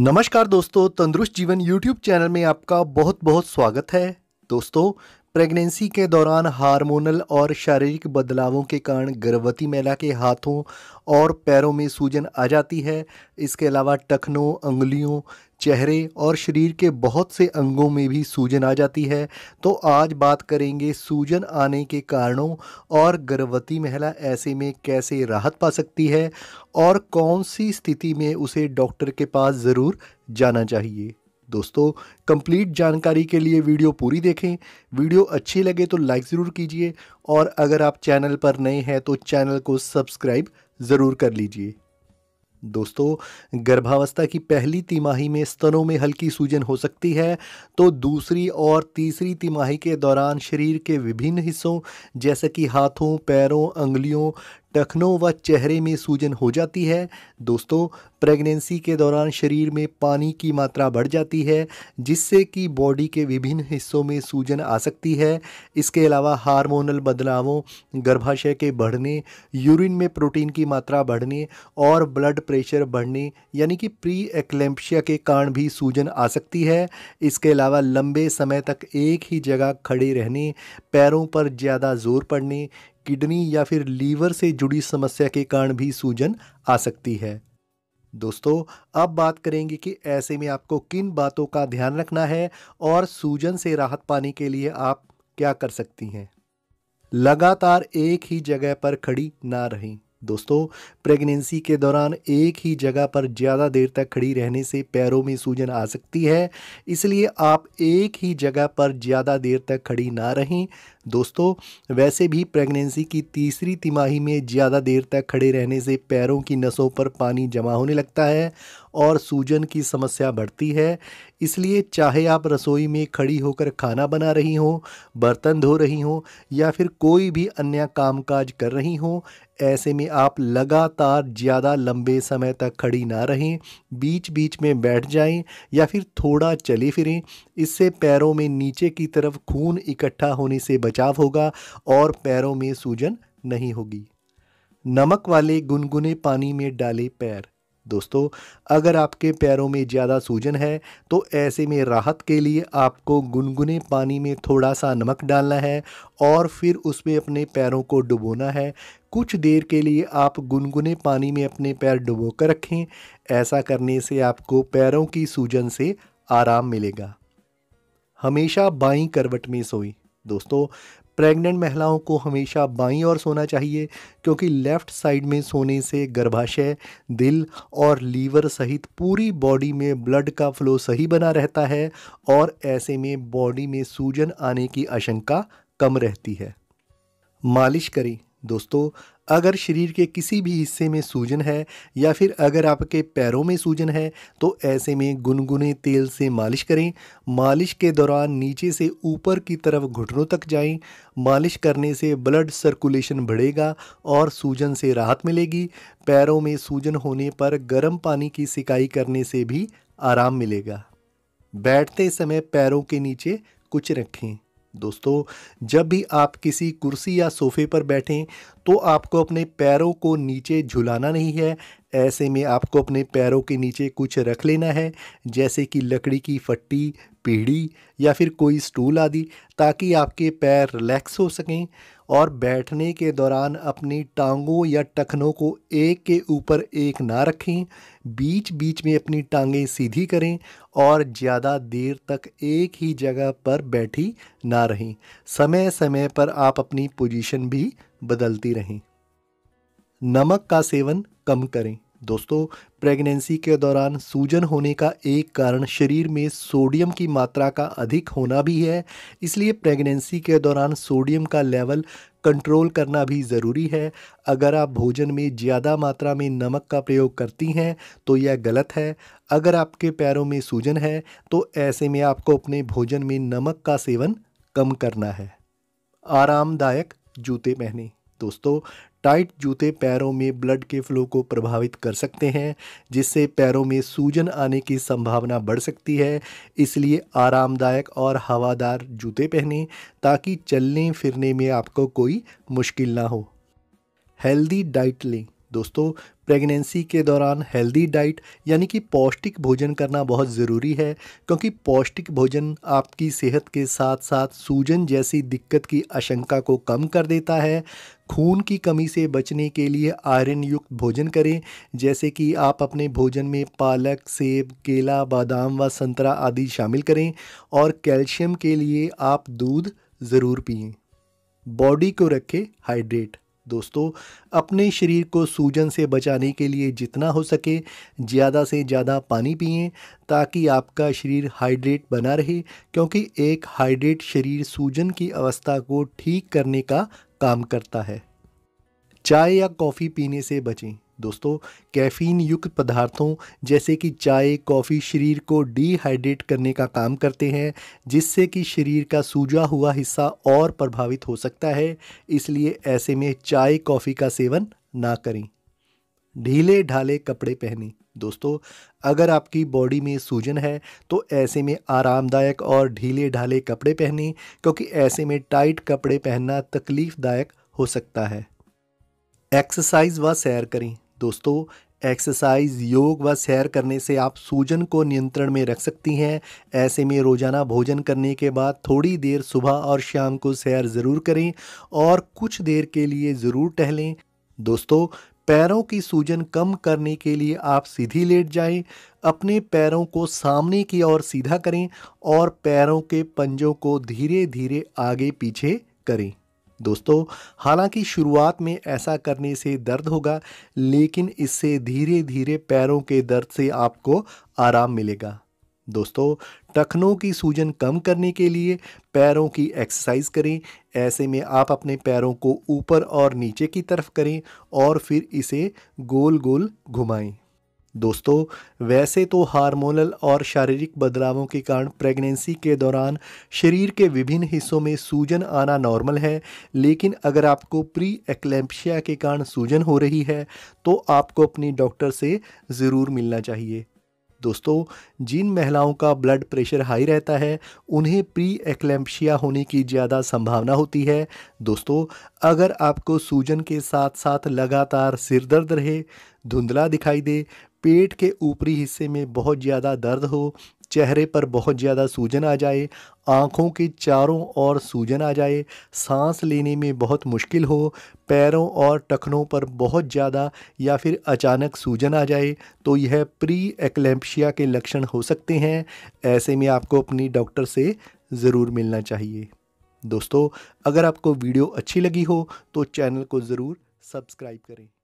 नमस्कार दोस्तों तंदुरुस्त जीवन यूट्यूब चैनल में आपका बहुत बहुत स्वागत है दोस्तों प्रेगनेंसी के दौरान हार्मोनल और शारीरिक बदलावों के कारण गर्भवती महिला के हाथों और पैरों में सूजन आ जाती है इसके अलावा टखनों उंगलियों चेहरे और शरीर के बहुत से अंगों में भी सूजन आ जाती है तो आज बात करेंगे सूजन आने के कारणों और गर्भवती महिला ऐसे में कैसे राहत पा सकती है और कौन सी स्थिति में उसे डॉक्टर के पास ज़रूर जाना चाहिए दोस्तों कंप्लीट जानकारी के लिए वीडियो पूरी देखें वीडियो अच्छी लगे तो लाइक ज़रूर कीजिए और अगर आप चैनल पर नए हैं तो चैनल को सब्सक्राइब ज़रूर कर लीजिए दोस्तों गर्भावस्था की पहली तिमाही में स्तनों में हल्की सूजन हो सकती है तो दूसरी और तीसरी तिमाही के दौरान शरीर के विभिन्न हिस्सों जैसे कि हाथों पैरों अंगलियों टखनों व चेहरे में सूजन हो जाती है दोस्तों प्रेगनेंसी के दौरान शरीर में पानी की मात्रा बढ़ जाती है जिससे कि बॉडी के विभिन्न हिस्सों में सूजन आ सकती है इसके अलावा हार्मोनल बदलावों गर्भाशय के बढ़ने यूरिन में प्रोटीन की मात्रा बढ़ने और ब्लड प्रेशर बढ़ने यानी कि प्री एक्लेम्पशिया के कारण भी सूजन आ सकती है इसके अलावा लंबे समय तक एक ही जगह खड़े रहने पैरों पर ज़्यादा जोर पड़ने किडनी या फिर लीवर से जुड़ी समस्या के कारण भी सूजन आ सकती है दोस्तों अब बात करेंगे कि ऐसे में आपको किन बातों का ध्यान रखना है और सूजन से राहत पाने के लिए आप क्या कर सकती हैं लगातार एक ही जगह पर खड़ी ना रहें दोस्तों प्रेगनेंसी के दौरान एक ही जगह पर ज़्यादा देर तक खड़ी रहने से पैरों में सूजन आ सकती है इसलिए आप एक ही जगह पर ज़्यादा देर तक खड़ी ना रहें दोस्तों वैसे भी प्रेगनेंसी की तीसरी तिमाही में ज़्यादा देर तक खड़े रहने से पैरों की नसों पर पानी जमा होने लगता है और सूजन की समस्या बढ़ती है इसलिए चाहे आप रसोई में खड़ी होकर खाना बना रही हों बर्तन धो रही हों या फिर कोई भी अन्य कामकाज कर रही हों ऐसे में आप लगातार ज़्यादा लंबे समय तक खड़ी ना रहें बीच बीच में बैठ जाएं या फिर थोड़ा चले फिरें इससे पैरों में नीचे की तरफ खून इकट्ठा होने से बचाव होगा और पैरों में सूजन नहीं होगी नमक वाले गुनगुने पानी में डाले पैर दोस्तों अगर आपके पैरों में ज़्यादा सूजन है तो ऐसे में राहत के लिए आपको गुनगुने पानी में थोड़ा सा नमक डालना है और फिर उसमें अपने पैरों को डुबोना है कुछ देर के लिए आप गुनगुने पानी में अपने पैर डुबो कर रखें ऐसा करने से आपको पैरों की सूजन से आराम मिलेगा हमेशा बाई करवट में सोई दोस्तों प्रेग्नेंट महिलाओं को हमेशा बाईं ओर सोना चाहिए क्योंकि लेफ़्ट साइड में सोने से गर्भाशय दिल और लीवर सहित पूरी बॉडी में ब्लड का फ्लो सही बना रहता है और ऐसे में बॉडी में सूजन आने की आशंका कम रहती है मालिश करें दोस्तों अगर शरीर के किसी भी हिस्से में सूजन है या फिर अगर आपके पैरों में सूजन है तो ऐसे में गुनगुने तेल से मालिश करें मालिश के दौरान नीचे से ऊपर की तरफ घुटनों तक जाएं मालिश करने से ब्लड सर्कुलेशन बढ़ेगा और सूजन से राहत मिलेगी पैरों में सूजन होने पर गर्म पानी की सिकाई करने से भी आराम मिलेगा बैठते समय पैरों के नीचे कुछ रखें दोस्तों जब भी आप किसी कुर्सी या सोफे पर बैठें तो आपको अपने पैरों को नीचे झुलाना नहीं है ऐसे में आपको अपने पैरों के नीचे कुछ रख लेना है जैसे कि लकड़ी की फट्टी पीढ़ी या फिर कोई स्टूल आदि ताकि आपके पैर रिलैक्स हो सकें और बैठने के दौरान अपनी टांगों या टखनों को एक के ऊपर एक ना रखें बीच बीच में अपनी टांगें सीधी करें और ज़्यादा देर तक एक ही जगह पर बैठी ना रहें समय समय पर आप अपनी पोजीशन भी बदलती रहें नमक का सेवन कम करें दोस्तों प्रेगनेंसी के दौरान सूजन होने का एक कारण शरीर में सोडियम की मात्रा का अधिक होना भी है इसलिए प्रेगनेंसी के दौरान सोडियम का लेवल कंट्रोल करना भी ज़रूरी है अगर आप भोजन में ज़्यादा मात्रा में नमक का प्रयोग करती हैं तो यह गलत है अगर आपके पैरों में सूजन है तो ऐसे में आपको अपने भोजन में नमक का सेवन कम करना है आरामदायक जूते पहने दोस्तों टाइट जूते पैरों में ब्लड के फ्लो को प्रभावित कर सकते हैं जिससे पैरों में सूजन आने की संभावना बढ़ सकती है इसलिए आरामदायक और हवादार जूते पहनें ताकि चलने फिरने में आपको कोई मुश्किल ना हो हेल्दी डाइट लें दोस्तों प्रेगनेंसी के दौरान हेल्दी डाइट यानी कि पौष्टिक भोजन करना बहुत ज़रूरी है क्योंकि पौष्टिक भोजन आपकी सेहत के साथ साथ सूजन जैसी दिक्कत की आशंका को कम कर देता है खून की कमी से बचने के लिए आयरन युक्त भोजन करें जैसे कि आप अपने भोजन में पालक सेब केला बादाम व संतरा आदि शामिल करें और कैल्शियम के लिए आप दूध ज़रूर पिए बॉडी को रखें हाइड्रेट दोस्तों अपने शरीर को सूजन से बचाने के लिए जितना हो सके ज़्यादा से ज़्यादा पानी पिए ताकि आपका शरीर हाइड्रेट बना रहे क्योंकि एक हाइड्रेट शरीर सूजन की अवस्था को ठीक करने का काम करता है चाय या कॉफ़ी पीने से बचें दोस्तों कैफ़ीन युक्त पदार्थों जैसे कि चाय कॉफ़ी शरीर को डिहाइड्रेट करने का काम करते हैं जिससे कि शरीर का सूजा हुआ हिस्सा और प्रभावित हो सकता है इसलिए ऐसे में चाय कॉफ़ी का सेवन ना करें ढीले ढाले कपड़े पहने दोस्तों अगर आपकी बॉडी में सूजन है तो ऐसे में आरामदायक और ढीले ढाले कपड़े पहने क्योंकि ऐसे में टाइट कपड़े पहनना तकलीफ़दायक हो सकता है एक्सरसाइज व सैर करें दोस्तों एक्सरसाइज योग व सैर करने से आप सूजन को नियंत्रण में रख सकती हैं ऐसे में रोज़ाना भोजन करने के बाद थोड़ी देर सुबह और शाम को सैर ज़रूर करें और कुछ देर के लिए ज़रूर टहलें दोस्तों पैरों की सूजन कम करने के लिए आप सीधी लेट जाएं, अपने पैरों को सामने की ओर सीधा करें और पैरों के पंजों को धीरे धीरे आगे पीछे करें दोस्तों हालांकि शुरुआत में ऐसा करने से दर्द होगा लेकिन इससे धीरे धीरे पैरों के दर्द से आपको आराम मिलेगा दोस्तों टखनों की सूजन कम करने के लिए पैरों की एक्सरसाइज करें ऐसे में आप अपने पैरों को ऊपर और नीचे की तरफ करें और फिर इसे गोल गोल घुमाएं दोस्तों वैसे तो हार्मोनल और शारीरिक बदलावों के कारण प्रेगनेंसी के दौरान शरीर के विभिन्न हिस्सों में सूजन आना नॉर्मल है लेकिन अगर आपको प्री एक्लेम्पशिया के कारण सूजन हो रही है तो आपको अपनी डॉक्टर से ज़रूर मिलना चाहिए दोस्तों जिन महिलाओं का ब्लड प्रेशर हाई रहता है उन्हें प्री एक्लेम्पशिया होने की ज़्यादा संभावना होती है दोस्तों अगर आपको सूजन के साथ साथ लगातार सिर दर्द रहे धुंधला दिखाई दे पेट के ऊपरी हिस्से में बहुत ज़्यादा दर्द हो चेहरे पर बहुत ज़्यादा सूजन आ जाए आँखों के चारों ओर सूजन आ जाए सांस लेने में बहुत मुश्किल हो पैरों और टखनों पर बहुत ज़्यादा या फिर अचानक सूजन आ जाए तो यह प्री एक्लेम्पशिया के लक्षण हो सकते हैं ऐसे में आपको अपनी डॉक्टर से ज़रूर मिलना चाहिए दोस्तों अगर आपको वीडियो अच्छी लगी हो तो चैनल को ज़रूर सब्सक्राइब करें